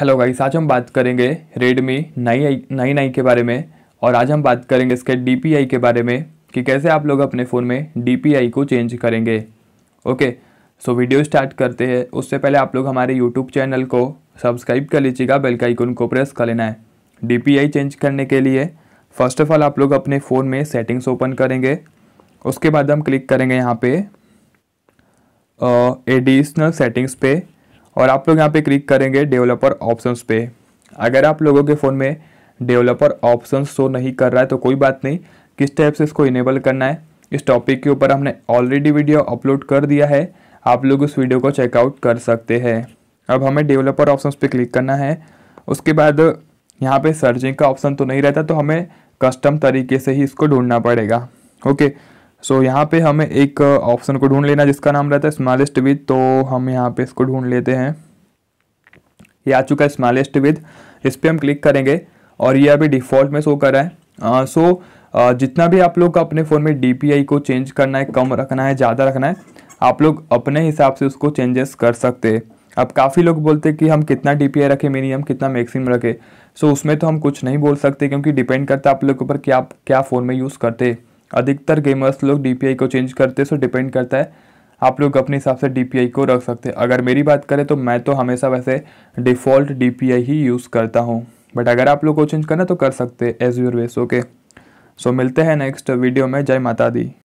hello guys आज हम बात करेंगे रेडमी नई आई नाइन आई के बारे में और आज हम बात करेंगे इसके डी के बारे में कि कैसे आप लोग अपने फ़ोन में डी को चेंज करेंगे ओके सो वीडियो स्टार्ट करते हैं उससे पहले आप लोग हमारे यूट्यूब चैनल को सब्सक्राइब कर लीजिएगा बेल का आइकन को प्रेस कर लेना है डी चेंज करने के लिए फ़र्स्ट ऑफ ऑल आप लोग अपने फ़ोन में सेटिंग्स ओपन करेंगे उसके बाद हम क्लिक करेंगे यहाँ पे एडिशनल सेटिंग्स पे और आप लोग यहाँ पे क्लिक करेंगे डेवलपर ऑप्शंस पे अगर आप लोगों के फ़ोन में डेवलपर ऑप्शन शो नहीं कर रहा है तो कोई बात नहीं किस टाइप से इसको इनेबल करना है इस टॉपिक के ऊपर हमने ऑलरेडी वीडियो अपलोड कर दिया है आप लोग उस वीडियो को चेकआउट कर सकते हैं अब हमें डेवलपर ऑप्शन पर क्लिक करना है उसके बाद यहाँ पर सर्चिंग का ऑप्शन तो नहीं रहता तो हमें कस्टम तरीके से ही इसको ढूंढना पड़ेगा ओके सो so, यहाँ पे हमें एक ऑप्शन uh, को ढूंढ लेना जिसका नाम रहता है स्मॉलेस्ट विद तो हम यहाँ पे इसको ढूंढ लेते हैं ये आ चुका है स्मॉलेस्ट विद इस पर हम क्लिक करेंगे और ये अभी डिफ़ॉल्ट में शो कर रहा है सो uh, so, uh, जितना भी आप लोग का अपने फ़ोन में डी को चेंज करना है कम रखना है ज़्यादा रखना है आप लोग अपने हिसाब से उसको चेंजेस कर सकते हैं अब काफ़ी लोग बोलते हैं कि हम कितना डी पी आई रखें मिनिमम कितना मैक्सिमम रखें सो so, उसमें तो हम कुछ नहीं बोल सकते क्योंकि डिपेंड करता है आप लोग के ऊपर कि आप क्या फ़ोन में यूज़ करते हैं अधिकतर गेमर्स लोग डी को चेंज करते हैं सो डिपेंड करता है आप लोग अपने हिसाब से डी को रख सकते हैं अगर मेरी बात करें तो मैं तो हमेशा वैसे डिफ़ॉल्ट डी ही यूज़ करता हूँ बट अगर आप लोग को चेंज करना तो कर सकते as your wish okay so मिलते हैं नेक्स्ट वीडियो में जय माता दी